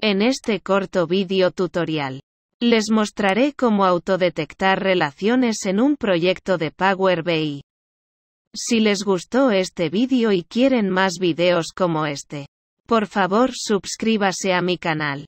En este corto vídeo tutorial, les mostraré cómo autodetectar relaciones en un proyecto de Power BI. Si les gustó este vídeo y quieren más videos como este, por favor suscríbase a mi canal.